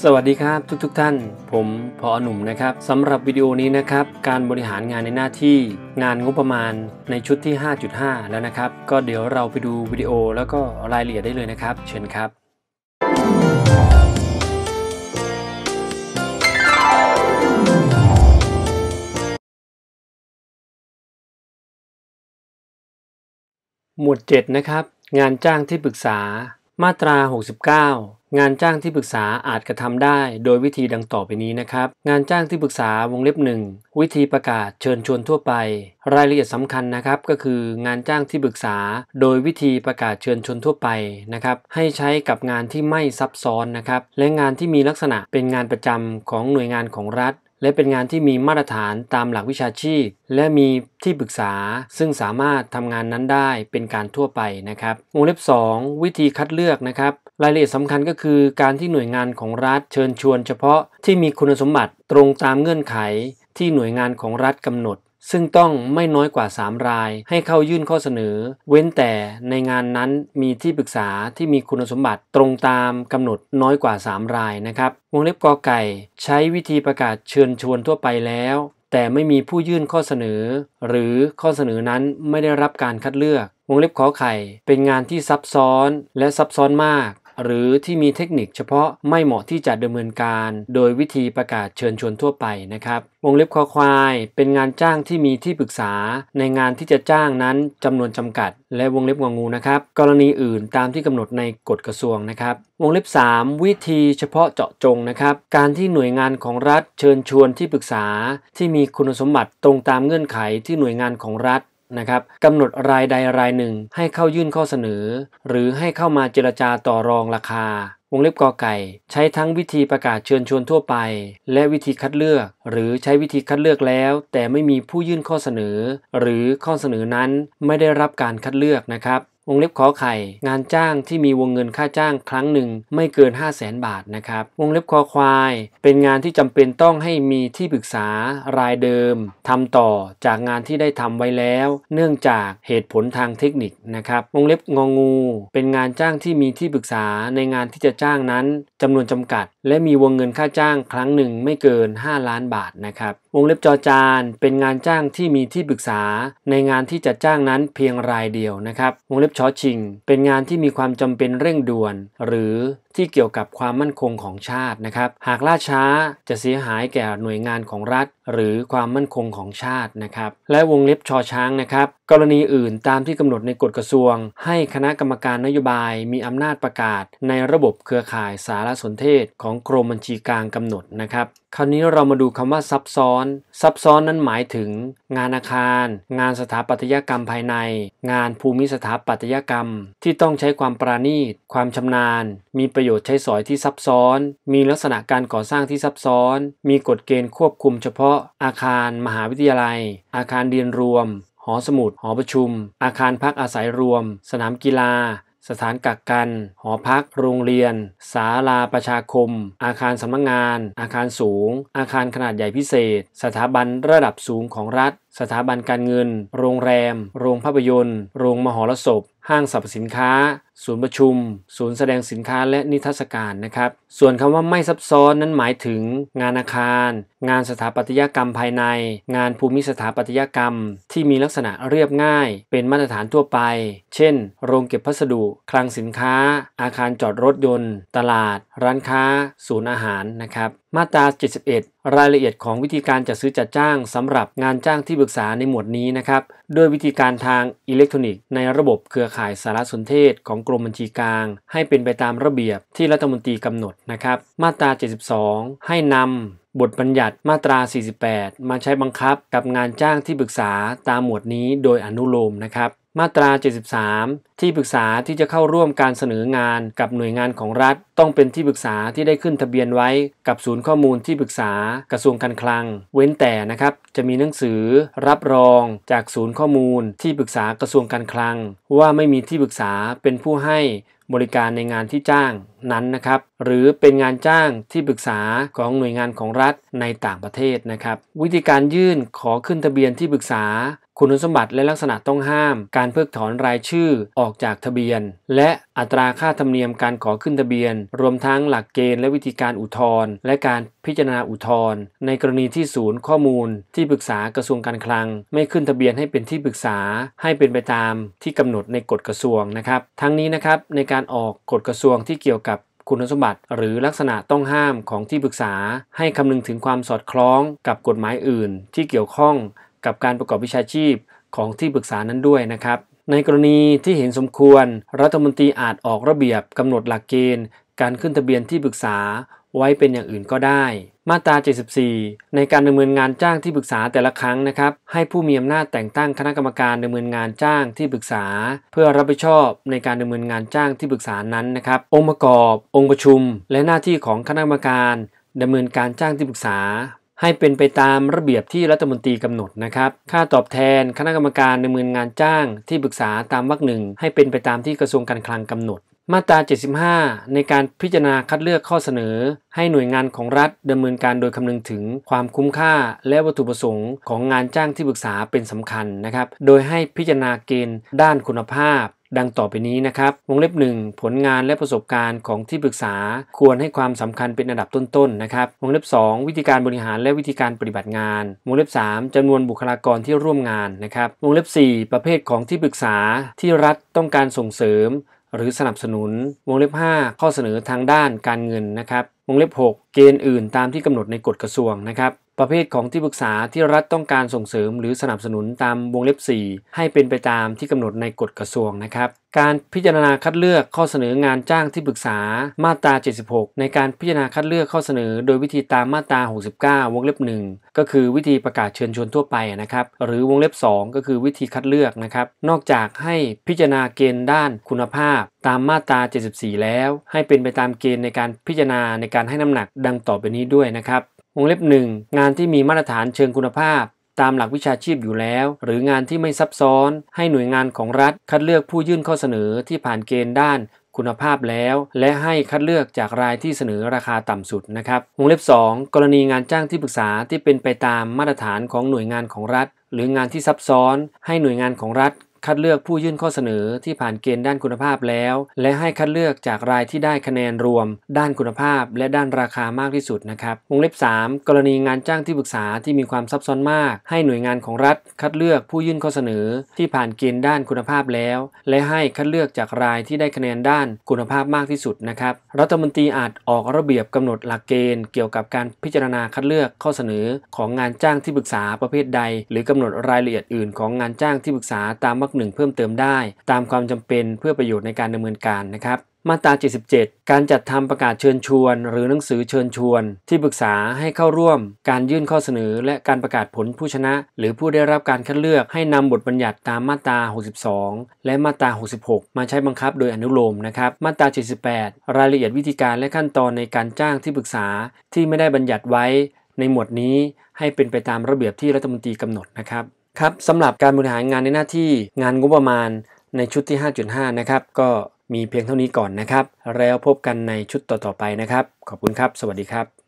สวัสดีครับทุกๆทท่าน ผมพออหนุ่มนะครับสำหรับวิดีโอนี้นะครับ การบริหารงานในหน้าที่งานงบประมาณในชุดที่ 5.5 แล้วนะครับ ก็เดี๋ยวเราไปดูวิดีโอแล้วก็รายละเอียดได้เลยนะครับ เชิญครับ หมวด 7 นะครับ งานจ้างที่ปรึกษามาตรา 69 งานจ้างที่ปรึกษาอาจกระทำได้ โดยวิธีดังต่อไปนี้นะครับ งานจ้างที่ปรึกษาวงเล็บหนึ่งวิธีประกาศเชิญชวนทั่วไป รายละเอียดสำคัญนะครับก็คือ งานจ้างที่ปรึกษา โดยวิธีประกาศเชิญชวนทั่วไปนะครับให้ใช้กับงานที่ไม่ซับซ้อนนะครับและงานที่มีลักษณะเป็นงานประจำของหน่วยงานของรัฐและเป็นงานที่มีมาตรฐานตามหลักวิชาชีพ และมีที่ปรึกษาซึ่งสามารถทำงานนั้นได้เป็นการทั่วไปนะครับวงเล็บ2วิธีคัดเลือกนะครับ รายละเอียดสำคัญก็คือการที่หน่วยงานของรัฐเชิญชวนเฉพาะที่มีคุณสมบัติตรงตามเงื่อนไขที่หน่วยงานของรัฐกำหนดซึ่งต้องไม่น้อยกว่า 3 รายให้เข้ายื่นข้อเสนอ เว้นแต่ในงานนั้นมีที่ปรึกษาที่มีคุณสมบัติตรงตามกำหนดน้อยกว่า 3 รายนะครับวงเล็บกอไก่ ใช้วิธีประกาศเชิญชวนทั่วไปแล้ว แต่ไม่มีผู้ยื่นข้อเสนอ หรือข้อเสนอนั้นไม่ได้รับการคัดเลือกวงเล็บขอไข่ เป็นงานที่ซับซ้อนและซับซ้อนมากหรือที่มีเทคนิคเฉพาะไม่เหมาะที่จะดำเนินการ โดยวิธีประกาศเชิญชวนทั่วไปนะครับวงเล็บคอควาย เป็นงานจ้างที่มีที่ปรึกษา ในงานที่จะจ้างนั้นจำนวนจำกัด และวงเล็บงงูนะครับ กรณีอื่นตามที่กำหนดในกฎกระทรวงนะครับ วงเล็บ 3 วิธีเฉพาะเจาะจงนะครับการที่หน่วยงานของรัฐ เชิญชวนที่ปรึกษา ที่มีคุณสมบัติตรงตามเงื่อนไข ที่หน่วยงานของรัฐนะครับกำหนดรายใดรายหนึ่งให้เข้ายื่นข้อเสนอ หรือให้เข้ามาเจรจาต่อรองราคา วงเล็บกอไก่ ใช้ทั้งวิธีประกาศเชิญชวนทั่วไป และวิธีคัดเลือก หรือใช้วิธีคัดเลือกแล้ว แต่ไม่มีผู้ยื่นข้อเสนอ หรือข้อเสนอนั้นไม่ได้รับการคัดเลือกนะครับวงเล็บขอไข่ งานจ้างที่มีวงเงินค่าจ้างครั้งหนึ่ง ไม่เกิน 5 0 0 0 0นบาทนะครับ วงเล็บคอควายเป็นงานที่จำเป็นต้องให้มีที่ปรึกษารายเดิม ทำต่อจากงานที่ได้ทำไว้แล้ว เนื่องจากเหตุผลทางเทคนิคนะครับวงเล็บงองู เป็นงานจ้างที่มีที่ปรึกษา ในงานที่จะจ้างนั้นจำนวนจำกัด และมีวงเงินค่าจ้างครั้งหนึ่งไม่เกิน 5 ล้านบาทนะครับวงเล็บจอจาน เป็นงานจ้างที่มีที่ปรึกษา ในงานที่จะจ้างนั้นเพียงรายเดียวนะครับ วงเล็บชช้อชิง เป็นงานที่มีความจำเป็นเร่งด่วน หรือที่เกี่ยวกับความมั่นคงของชาติ นะครับ หากล่าช้าจะเสียหายแก่หน่วยงานของรัฐ หรือความมั่นคงของชาตินะครับ และวงเล็บชอช้างนะครับ กรณีอื่น ตามที่กำหนดในกฎกระทรวง ให้คณะกรรมการนโยบายมีอำนาจประกาศ ในระบบเครือข่ายสารสนเทศ ของกรมบัญชีกลางกำหนดนะครับคราวนี้เรามาดูคำว่าซับซ้อน ซับซ้อนนั้นหมายถึง งานอาคาร งานสถาปัตยกรรมภายใน งานภูมิสถาปัตยกรรม ที่ต้องใช้ความปราณีตความชำนาญ มีประประโยชน์ใช้สอยที่ซับซ้อน มีลักษณะการก่อสร้างที่ซับซ้อน มีกฎเกณฑ์ควบคุมเฉพาะ อาคาร มหาวิทยาลัย อาคารเรียนรวม หอสมุด หอประชุม อาคารพักอาศัยรวม สนามกีฬา สถานกักกัน หอพัก โรงเรียน ศาลาประชาคม อาคารสำนักงงาน อาคารสูง อาคารขนาดใหญ่พิเศษ สถาบันระดับสูงของรัฐ สถาบันการเงิน โรงแรม โรงภาพยนตร์ โรงมหรสพห้างสรรพสินค้า ศูนย์ประชุม ศูนย์แสดงสินค้าและนิทรรศการนะครับ ส่วนคำว่าไม่ซับซ้อนนั้นหมายถึงงานอาคาร งานสถาปัตยกรรมภายใน งานภูมิสถาปัตยกรรมที่มีลักษณะเรียบง่ายเป็นมาตรฐานทั่วไป เช่น โรงเก็บพัสดุ คลังสินค้า อาคารจอดรถยนต์ ตลาด ร้านค้า ศูนย์อาหารนะครับมาตรา 71 รายละเอียดของวิธีการจัดซื้อจัดจ้างสำหรับงานจ้างที่ปรึกษาในหมวดนี้นะครับด้วยวิธีการทางอิเล็กทรอนิกส์ในระบบเครือข่ายสารสนเทศของกรมบัญชีกลางให้เป็นไปตามระเบียบที่รัฐมนตรีกำหนดนะครับ มาตรา 72 ให้นำบทบัญญัติมาตรา 48 มาใช้บังคับกับงานจ้างที่ปรึกษาตามหมวดนี้โดยอนุโลมนะครับมาตรา73 ที่ปรึกษาที่จะเข้าร่วมการเสนองานกับหน่วยงานของรัฐ ต้องเป็นที่ปรึกษาที่ได้ขึ้นทะเบียนไว้กับศูนย์ข้อมูลที่ปรึกษากระทรวงการคลัง เว้นแต่นะครับจะมีหนังสือรับรองจากศูนย์ข้อมูลที่ปรึกษากระทรวงการคลัง ว่าไม่มีที่ปรึกษาเป็นผู้ให้บริการในงานที่จ้างนั้นนะครับหรือเป็นงานจ้างที่ปรึกษาของหน่วยงานของรัฐในต่างประเทศนะครับวิธีการยื่นขอขึ้นทะเบียนที่ปรึกษาคุณสมบัติและลักษณะต้องห้าม การเพิกถอนรายชื่อออกจากทะเบียน และอัตราค่าธรรมเนียมการขอขึ้นทะเบียน รวมทั้งหลักเกณฑ์และวิธีการอุทธรณ์และการพิจารณาอุทธรณ์ในกรณีที่ศูนย์ข้อมูลที่ปรึกษากระทรวงการคลัง ไม่ขึ้นทะเบียนให้เป็นที่ปรึกษาให้เป็นไปตามที่กำหนดในกฎกระทรวงนะครับทั้งนี้นะครับในการออกกฎกระทรวงที่เกี่ยวกับคุณสมบัติหรือลักษณะต้องห้ามของที่ปรึกษาให้คำนึงถึงความสอดคล้องกับกฎหมายอื่น ที่เกี่ยวข้องกับการประกอบวิชาชีพของที่ปรึกษานั้นด้วยนะครับในกรณีที่เห็นสมควรรัฐมนตรีอาจออกระเบียบกำหนดหลักเกณฑ์การขึ้นทะเบียนที่ปรึกษาไว้เป็นอย่างอื่นก็ได้ มาตรา 74 ในการดำเนินงานจ้างที่ปรึกษาแต่ละครั้งนะครับให้ผู้มีอำนาจแต่งตั้งคณะกรรมการดำเนินงานจ้างที่ปรึกษาเพื่อรับผิดชอบในการดำเนินงานจ้างที่ปรึกษานั้นนะครับองค์ประกอบ องค์ประชุม และหน้าที่ของคณะกรรมการดำเนินการจ้างที่ปรึกษา ให้เป็นไปตามระเบียบที่รัฐมนตรีกำหนดนะครับค่าตอบแทนคณะกรรมการดำเนินงานจ้างที่ปรึกษาตามวรรคหนึ่งให้เป็นไปตามที่กระทรวงการคลังกำหนดมาตรา75 ในการพิจารณาคัดเลือกข้อเสนอ ให้หน่วยงานของรัฐ ดำเนินการโดยคำนึงถึง ความคุ้มค่าและวัตถุประสงค์ของงานจ้างที่ปรึกษาเป็นสำคัญนะครับโดยให้พิจารณาเกณฑ์ด้านคุณภาพดังต่อไปนี้นะครับวงเล็บ 1 ผลงานและประสบการณ์ของที่ปรึกษาควรให้ความสำคัญเป็นอันดับต้นๆนนะครับวงเล็บ 2 วิธีการบริหารและวิธีการปฏิบัติงานวงเล็บ 3 จำนวนบุคลากรที่ร่วมงานนะครับวงเล็บ 4 ประเภทของที่ปรึกษาที่รัฐต้องการส่งเสริมหรือสนับสนุน วงเล็บ 5 ข้อเสนอทางด้านการเงินนะครับ วงเล็บ 6 เกณฑ์อื่นตามที่กำหนดในกฎกระทรวงนะครับประเภทของที่ปรึกษาที่รัฐต้องการส่งเสริมหรือสนับสนุนตามวงเล็บ 4 ให้เป็นไปตามที่กำหนดในกฎกระทรวงนะครับ การพิจารณาคัดเลือกข้อเสนองานจ้างที่ปรึกษามาตรา 76 ในการพิจารณาคัดเลือกข้อเสนอ โดยวิธีตามมาตรา 69 วงเล็บ 1 ก็คือวิธีประกาศเชิญชวนทั่วไปนะครับหรือวงเล็บ 2 ก็คือวิธีคัดเลือกนะครับ นอกจากให้พิจารณาเกณฑ์ด้านคุณภาพตามมาตรา 74 แล้ว ให้เป็นไปตามเกณฑ์ในการพิจารณาในการให้น้ำหนักดังต่อไปนี้ด้วยนะครับวงเล็บ1งานที่มีมาตรฐานเชิงคุณภาพตามหลักวิชาชีพอยู่แล้ว หรืองานที่ไม่ซับซ้อน ให้หน่วยงานของรัฐ คัดเลือกผู้ยื่นข้อเสนอที่ผ่านเกณฑ์ด้านคุณภาพแล้ว และให้คัดเลือกจากรายที่เสนอราคาต่ำสุดนะครับวงเล็บ 2 กรณีงานจ้างที่ปรึกษาที่เป็นไปตามมาตรฐานของหน่วยงานของรัฐ หรืองานที่ซับซ้อน ให้หน่วยงานของรัฐคัดเลือกผู้ยื่นข้อเสนอที่ผ่านเกณฑ์ด้านคุณภาพแล้ว และให้คัดเลือกจากรายที่ได้คะแนนรวม ด้านคุณภาพและด้านราคามากที่สุดนะครับวงเล็บ3กรณีงานจ้างที่ปรึกษาที่มีความซับซ้อนมาก ให้หน่วยงานของรัฐคัดเลือกผู้ยื่นข้อเสนอ ที่ผ่านเกณฑ์ด้านคุณภาพแล้ว และให้คัดเลือกจากรายที่ได้คะแนนด้านคุณภาพมากที่สุดนะครับรัฐมนตรีอาจออกระเบียบกำหนดหลักเกณฑ์เกี่ยวกับการพิจารณาคัดเลือกข้อเสนอของงานจ้างที่ปรึกษาประเภทใด หรือกำหนดรายละเอียดอื่น ของงานจ้างที่ปรึกษาตามมา1เพิ่มเติมได้ตามความจำเป็นเพื่อประโยชน์ในการดำเนินการนะครับ มาตรา77การจัดทำประกาศเชิญชวน หรือหนังสือเชิญชวน ที่ปรึกษาให้เข้าร่วมการยื่นข้อเสนอและการประกาศผลผู้ชนะ หรือผู้ได้รับการคัดเลือกให้นำบทบัญญัติตามมาตรา 62 และมาตรา 66 มาใช้บังคับโดยอนุโลมนะครับ มาตรา78 รายละเอียดวิธีการและขั้นตอนในการจ้างที่ปรึกษา ที่ไม่ได้บัญญัติไว้ ในหมวดนี้ให้เป็นไปตามระเบียบที่รัฐมนตรีกำหนดนะครับครับ สำหรับการบริหารงานในหน้าที่งานงบประมาณในชุดที่ 5.5 นะครับ ก็มีเพียงเท่านี้ก่อนนะครับ แล้วพบกันในชุดต่อๆไปนะครับ ขอบคุณครับสวัสดีครับ